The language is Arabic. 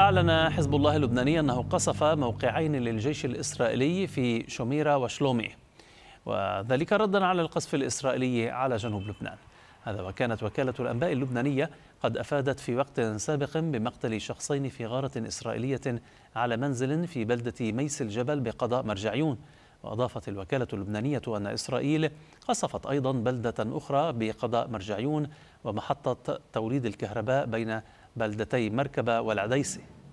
أعلن حزب الله اللبناني أنه قصف موقعين للجيش الإسرائيلي في شميرة وشلومي وذلك ردا على القصف الإسرائيلي على جنوب لبنان هذا وكانت وكالة الأنباء اللبنانية قد أفادت في وقت سابق بمقتل شخصين في غارة إسرائيلية على منزل في بلدة ميس الجبل بقضاء مرجعيون وأضافت الوكالة اللبنانية أن إسرائيل قصفت أيضا بلدة أخرى بقضاء مرجعيون ومحطة توريد الكهرباء بين بلدتي مركبة والعديسي